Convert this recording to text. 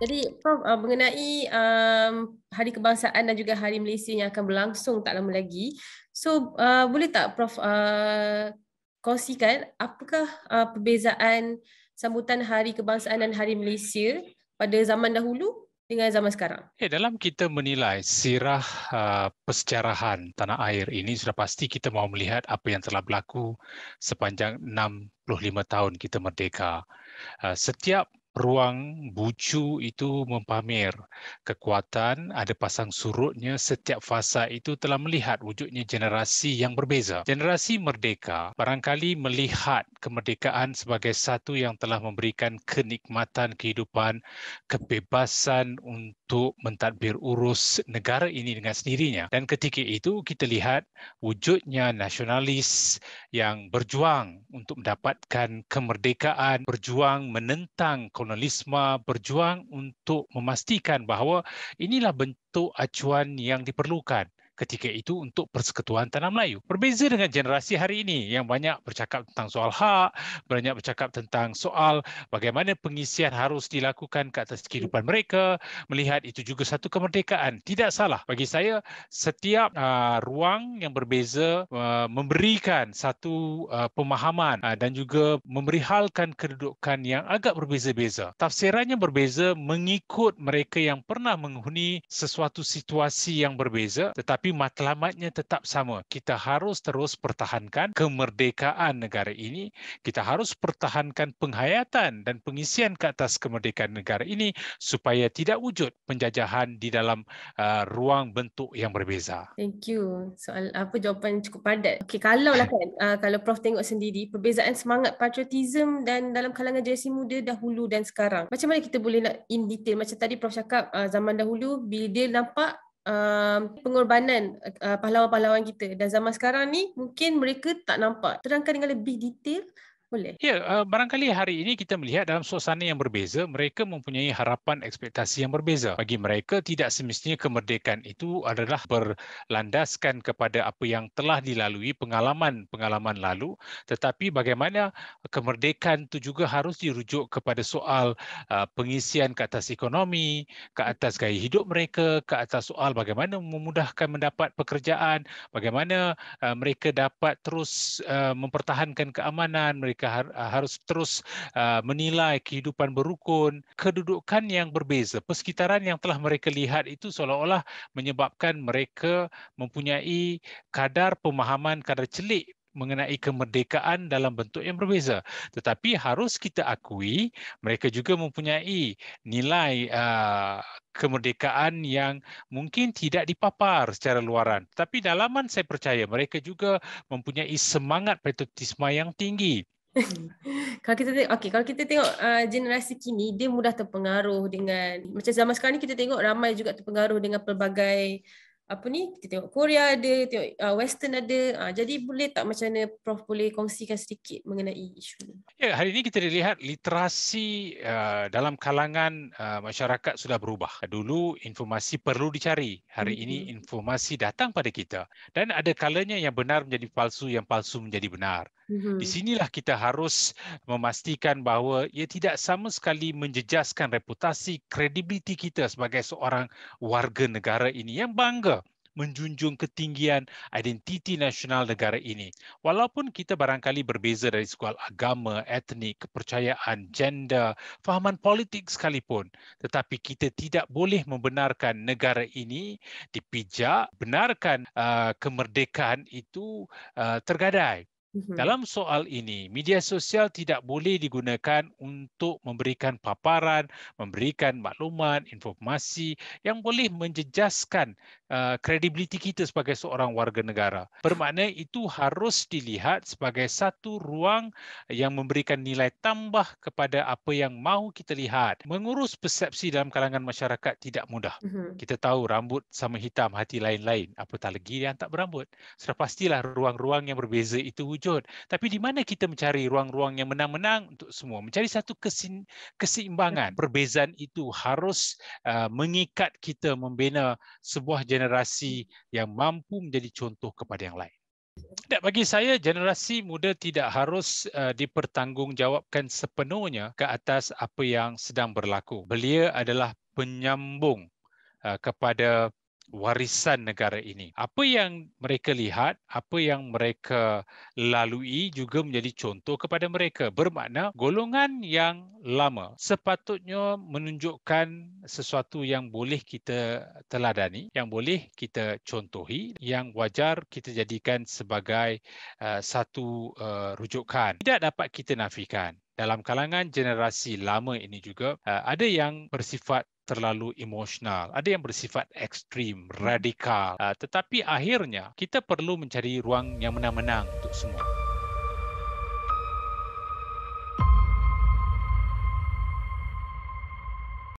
Jadi Prof uh, mengenai um, Hari Kebangsaan dan juga Hari Malaysia yang akan berlangsung tak lama lagi. So uh, boleh tak Prof uh, kongsikan apakah uh, perbezaan sambutan Hari Kebangsaan dan Hari Malaysia pada zaman dahulu dengan zaman sekarang? Hey, eh, dalam kita menilai sirah uh, persejarahan tanah air ini sudah pasti kita mahu melihat apa yang telah berlaku sepanjang 65 tahun kita merdeka. Uh, setiap ruang bucu itu mempamer kekuatan ada pasang surutnya setiap fasa itu telah melihat wujudnya generasi yang berbeza. Generasi merdeka barangkali melihat kemerdekaan sebagai satu yang telah memberikan kenikmatan kehidupan, kebebasan untuk mentadbir urus negara ini dengan sendirinya. Dan ketika itu kita lihat wujudnya nasionalis yang berjuang untuk mendapatkan kemerdekaan, berjuang menentang jurnalisme berjuang untuk memastikan bahawa inilah bentuk acuan yang diperlukan ketika itu untuk Persekutuan Tanah Melayu. Berbeza dengan generasi hari ini yang banyak bercakap tentang soal hak, banyak bercakap tentang soal bagaimana pengisian harus dilakukan ke atas kehidupan mereka, melihat itu juga satu kemerdekaan. Tidak salah. Bagi saya, setiap uh, ruang yang berbeza uh, memberikan satu uh, pemahaman uh, dan juga memerihalkan kedudukan yang agak berbeza-beza. Tafsirannya berbeza mengikut mereka yang pernah menghuni sesuatu situasi yang berbeza tetapi tetapi matlamatnya tetap sama. Kita harus terus pertahankan kemerdekaan negara ini. Kita harus pertahankan penghayatan dan pengisian ke atas kemerdekaan negara ini supaya tidak wujud penjajahan di dalam uh, ruang bentuk yang berbeza. Thank you. Soal apa jawapan cukup padat. Okay, kalau lah kan, uh, kalau Prof tengok sendiri, perbezaan semangat patriotism dan dalam kalangan generasi muda dahulu dan sekarang. Macam mana kita boleh nak in detail? Macam tadi Prof cakap, uh, zaman dahulu, bila dia nampak Um, pengorbanan uh, pahlawan-pahlawan kita dan zaman sekarang ni mungkin mereka tak nampak terangkan dengan lebih detail boleh. Ya, eh, barangkali hari ini kita melihat dalam suasana yang berbeza, mereka mempunyai harapan ekspektasi yang berbeza. Bagi mereka, tidak semestinya kemerdekaan itu adalah berlandaskan kepada apa yang telah dilalui, pengalaman-pengalaman lalu, tetapi bagaimana kemerdekaan itu juga harus dirujuk kepada soal eh, pengisian ke atas ekonomi, ke atas gaya hidup mereka, ke atas soal bagaimana memudahkan mendapat pekerjaan, bagaimana eh, mereka dapat terus mempertahankan keamanan, mereka mereka ah, harus terus ah, menilai kehidupan berukun, kedudukan yang berbeza, persekitaran yang telah mereka lihat itu seolah-olah menyebabkan mereka mempunyai kadar pemahaman kadar celik mengenai kemerdekaan dalam bentuk yang berbeza. Tetapi harus kita akui mereka juga mempunyai nilai uh, kemerdekaan yang mungkin tidak dipapar secara luaran. tapi dalaman saya percaya mereka juga mempunyai semangat patriotisme yang tinggi. kalau kita tengok okay, kalau kita tengok uh, generasi kini dia mudah terpengaruh dengan macam zaman sekarang ni kita tengok ramai juga terpengaruh dengan pelbagai apa ni kita tengok Korea ada tengok uh, western ada uh, jadi boleh tak macam mana prof boleh kongsikan sedikit mengenai isu ni ya hari ini kita lihat literasi uh, dalam kalangan uh, masyarakat sudah berubah dulu informasi perlu dicari hari mm-hmm. ini informasi datang pada kita dan ada kalanya yang benar menjadi palsu yang palsu menjadi benar di mhm. sinilah kita harus memastikan bahawa ia tidak sama sekali menjejaskan reputasi kredibiliti kita sebagai seorang warga negara ini yang bangga menjunjung ketinggian identiti nasional negara ini. Walaupun kita barangkali berbeza dari segala agama, etnik, kepercayaan, gender, fahaman politik sekalipun, tetapi kita tidak boleh membenarkan negara ini dipijak, benarkan uh, kemerdekaan itu uh, tergadai. Mm-hmm. Dalam soal ini, media sosial tidak boleh digunakan untuk memberikan paparan, memberikan maklumat, informasi yang boleh menjejaskan uh, kredibiliti kita sebagai seorang warga negara. Bermakna itu harus dilihat sebagai satu ruang yang memberikan nilai tambah kepada apa yang mahu kita lihat. Mengurus persepsi dalam kalangan masyarakat tidak mudah. Mm-hmm. Kita tahu rambut sama hitam, hati lain-lain. Apatah lagi yang tak berambut. Sudah pastilah ruang-ruang yang berbeza itu wujud. Tapi di mana kita mencari ruang-ruang yang menang-menang untuk semua? Mencari satu keseimbangan. Perbezaan itu harus uh, mengikat kita membina sebuah generasi yang mampu menjadi contoh kepada yang lain. Tak bagi saya generasi muda tidak harus uh, dipertanggungjawabkan sepenuhnya ke atas apa yang sedang berlaku. Belia adalah penyambung uh, kepada warisan negara ini. Apa yang mereka lihat, apa yang mereka lalui juga menjadi contoh kepada mereka. Bermakna golongan yang lama sepatutnya menunjukkan sesuatu yang boleh kita teladani, yang boleh kita contohi, yang wajar kita jadikan sebagai uh, satu uh, rujukan. Tidak dapat kita nafikan dalam kalangan generasi lama ini juga eh, ada yang bersifat terlalu emosional, ada yang bersifat ekstrim, radikal. Uh, tetapi akhirnya kita perlu mencari ruang yang menang-menang untuk semua.